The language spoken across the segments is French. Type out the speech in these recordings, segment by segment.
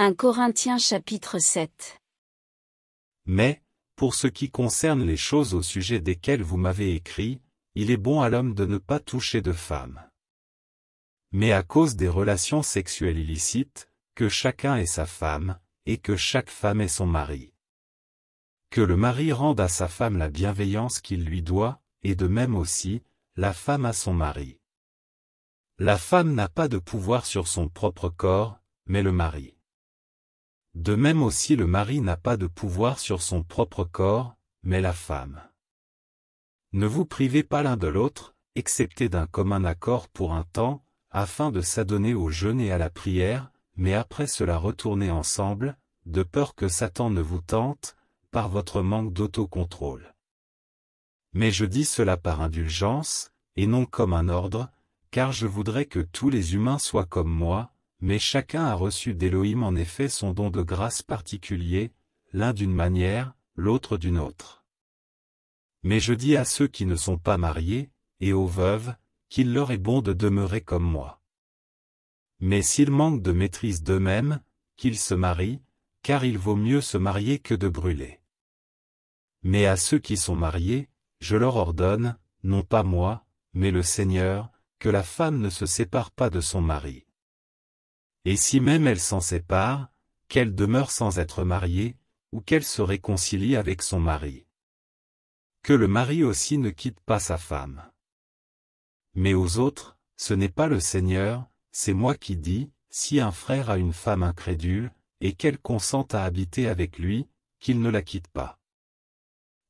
1 Corinthiens chapitre 7 Mais, pour ce qui concerne les choses au sujet desquelles vous m'avez écrit, il est bon à l'homme de ne pas toucher de femme. Mais à cause des relations sexuelles illicites, que chacun est sa femme, et que chaque femme est son mari. Que le mari rende à sa femme la bienveillance qu'il lui doit, et de même aussi, la femme à son mari. La femme n'a pas de pouvoir sur son propre corps, mais le mari. De même aussi le mari n'a pas de pouvoir sur son propre corps, mais la femme. Ne vous privez pas l'un de l'autre, excepté d'un commun accord pour un temps, afin de s'adonner au jeûne et à la prière, mais après cela retournez ensemble, de peur que Satan ne vous tente, par votre manque d'autocontrôle. Mais je dis cela par indulgence, et non comme un ordre, car je voudrais que tous les humains soient comme moi, mais chacun a reçu d'Élohim en effet son don de grâce particulier, l'un d'une manière, l'autre d'une autre. Mais je dis à ceux qui ne sont pas mariés, et aux veuves, qu'il leur est bon de demeurer comme moi. Mais s'ils manquent de maîtrise d'eux-mêmes, qu'ils se marient, car il vaut mieux se marier que de brûler. Mais à ceux qui sont mariés, je leur ordonne, non pas moi, mais le Seigneur, que la femme ne se sépare pas de son mari. Et si même elle s'en sépare, qu'elle demeure sans être mariée, ou qu'elle se réconcilie avec son mari. Que le mari aussi ne quitte pas sa femme. Mais aux autres, ce n'est pas le Seigneur, c'est moi qui dis, si un frère a une femme incrédule, et qu'elle consente à habiter avec lui, qu'il ne la quitte pas.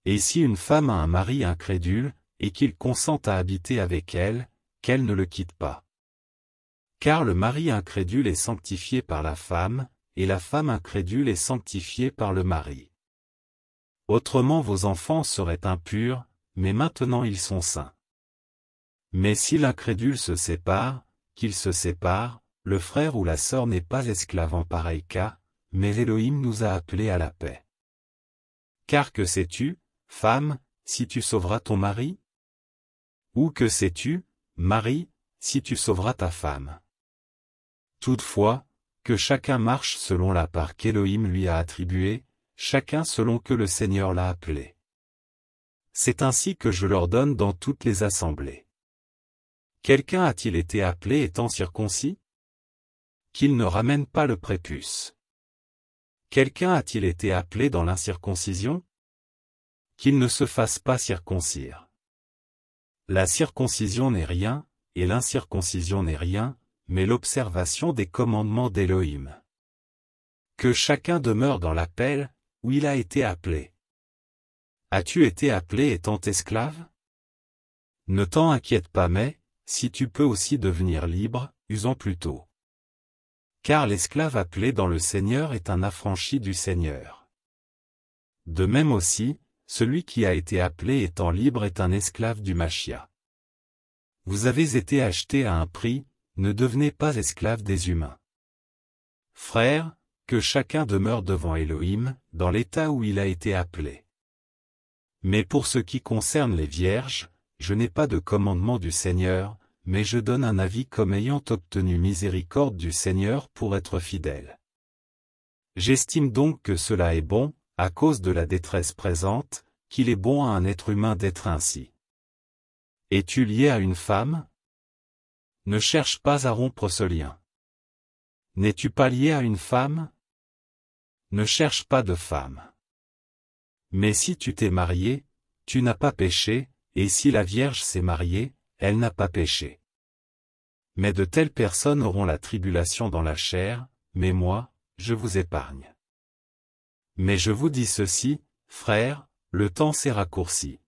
Et si une femme a un mari incrédule, et qu'il consente à habiter avec elle, qu'elle ne le quitte pas. Car le mari incrédule est sanctifié par la femme, et la femme incrédule est sanctifiée par le mari. Autrement vos enfants seraient impurs, mais maintenant ils sont saints. Mais si l'incrédule se sépare, qu'il se sépare, le frère ou la sœur n'est pas esclave en pareil cas, mais Elohim nous a appelés à la paix. Car que sais-tu, femme, si tu sauveras ton mari Ou que sais-tu, mari, si tu sauveras ta femme Toutefois, que chacun marche selon la part qu'Élohim lui a attribuée, chacun selon que le Seigneur l'a appelé. C'est ainsi que je l'ordonne dans toutes les assemblées. Quelqu'un a-t-il été appelé étant circoncis Qu'il ne ramène pas le prépuce. Quelqu'un a-t-il été appelé dans l'incirconcision Qu'il ne se fasse pas circoncire. La circoncision n'est rien, et l'incirconcision n'est rien, mais l'observation des commandements d'Élohim. Que chacun demeure dans l'appel, où il a été appelé. As-tu été appelé étant esclave Ne t'en inquiète pas mais, si tu peux aussi devenir libre, usons plutôt. Car l'esclave appelé dans le Seigneur est un affranchi du Seigneur. De même aussi, celui qui a été appelé étant libre est un esclave du Machia. Vous avez été acheté à un prix, ne devenez pas esclaves des humains. Frères, que chacun demeure devant Elohim, dans l'état où il a été appelé. Mais pour ce qui concerne les vierges, je n'ai pas de commandement du Seigneur, mais je donne un avis comme ayant obtenu miséricorde du Seigneur pour être fidèle. J'estime donc que cela est bon, à cause de la détresse présente, qu'il est bon à un être humain d'être ainsi. Es-tu lié à une femme, ne cherche pas à rompre ce lien. N'es-tu pas lié à une femme Ne cherche pas de femme. Mais si tu t'es marié, tu n'as pas péché, et si la Vierge s'est mariée, elle n'a pas péché. Mais de telles personnes auront la tribulation dans la chair, mais moi, je vous épargne. Mais je vous dis ceci, frères, le temps s'est raccourci.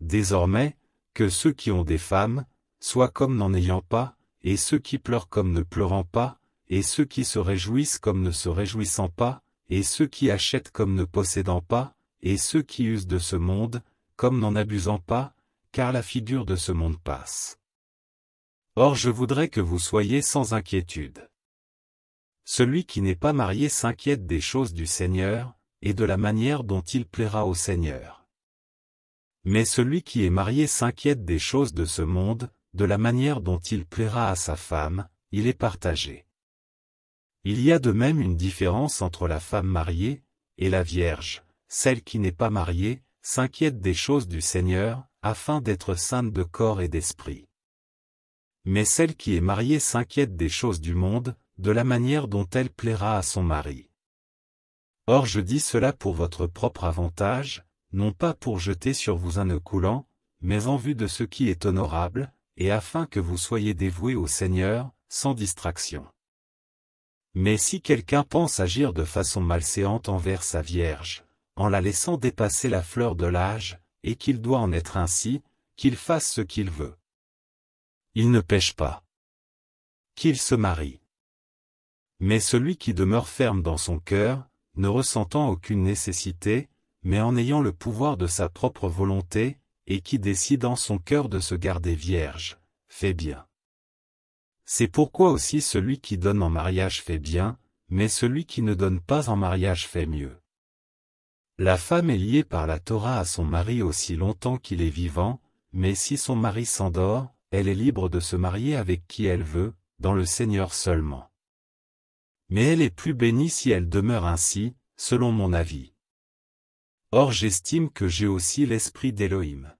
Désormais, que ceux qui ont des femmes, soit comme n'en ayant pas, et ceux qui pleurent comme ne pleurant pas, et ceux qui se réjouissent comme ne se réjouissant pas, et ceux qui achètent comme ne possédant pas, et ceux qui usent de ce monde, comme n'en abusant pas, car la figure de ce monde passe. Or je voudrais que vous soyez sans inquiétude. Celui qui n'est pas marié s'inquiète des choses du Seigneur, et de la manière dont il plaira au Seigneur. Mais celui qui est marié s'inquiète des choses de ce monde, de la manière dont il plaira à sa femme, il est partagé. Il y a de même une différence entre la femme mariée, et la Vierge, celle qui n'est pas mariée, s'inquiète des choses du Seigneur, afin d'être sainte de corps et d'esprit. Mais celle qui est mariée s'inquiète des choses du monde, de la manière dont elle plaira à son mari. Or je dis cela pour votre propre avantage, non pas pour jeter sur vous un nœud coulant, mais en vue de ce qui est honorable, et afin que vous soyez dévoués au Seigneur, sans distraction. Mais si quelqu'un pense agir de façon malséante envers sa Vierge, en la laissant dépasser la fleur de l'âge, et qu'il doit en être ainsi, qu'il fasse ce qu'il veut. Il ne pêche pas. Qu'il se marie. Mais celui qui demeure ferme dans son cœur, ne ressentant aucune nécessité, mais en ayant le pouvoir de sa propre volonté, et qui décide en son cœur de se garder vierge, fait bien. C'est pourquoi aussi celui qui donne en mariage fait bien, mais celui qui ne donne pas en mariage fait mieux. La femme est liée par la Torah à son mari aussi longtemps qu'il est vivant, mais si son mari s'endort, elle est libre de se marier avec qui elle veut, dans le Seigneur seulement. Mais elle est plus bénie si elle demeure ainsi, selon mon avis. Or j'estime que j'ai aussi l'esprit d'Élohim.